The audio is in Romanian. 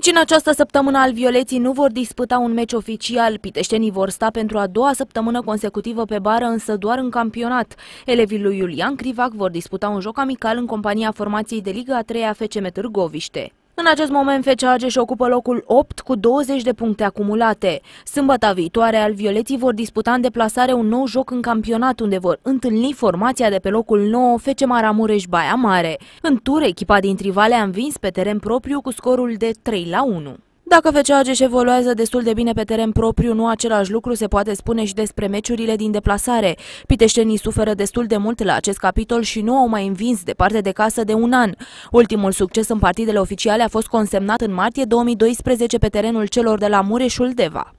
Nici în această săptămână al violeții nu vor disputa un meci oficial. Piteștenii vor sta pentru a doua săptămână consecutivă pe bară, însă doar în campionat. Elevii lui Iulian Crivac vor disputa un joc amical în compania formației de Liga a 3 a FCM Târgoviște. În acest moment, FCAG își ocupă locul 8 cu 20 de puncte acumulate. Sâmbăta viitoare, al Violeții vor disputa în deplasare un nou joc în campionat, unde vor întâlni formația de pe locul 9, FC Maramureș-Baia Mare. În tur, echipa din Trivale a învins pe teren propriu cu scorul de 3 la 1. Dacă FCA Geș evoluează destul de bine pe teren propriu, nu același lucru se poate spune și despre meciurile din deplasare. Piteștenii suferă destul de mult la acest capitol și nu au mai învins de parte de casă de un an. Ultimul succes în partidele oficiale a fost consemnat în martie 2012 pe terenul celor de la Mureșul Deva.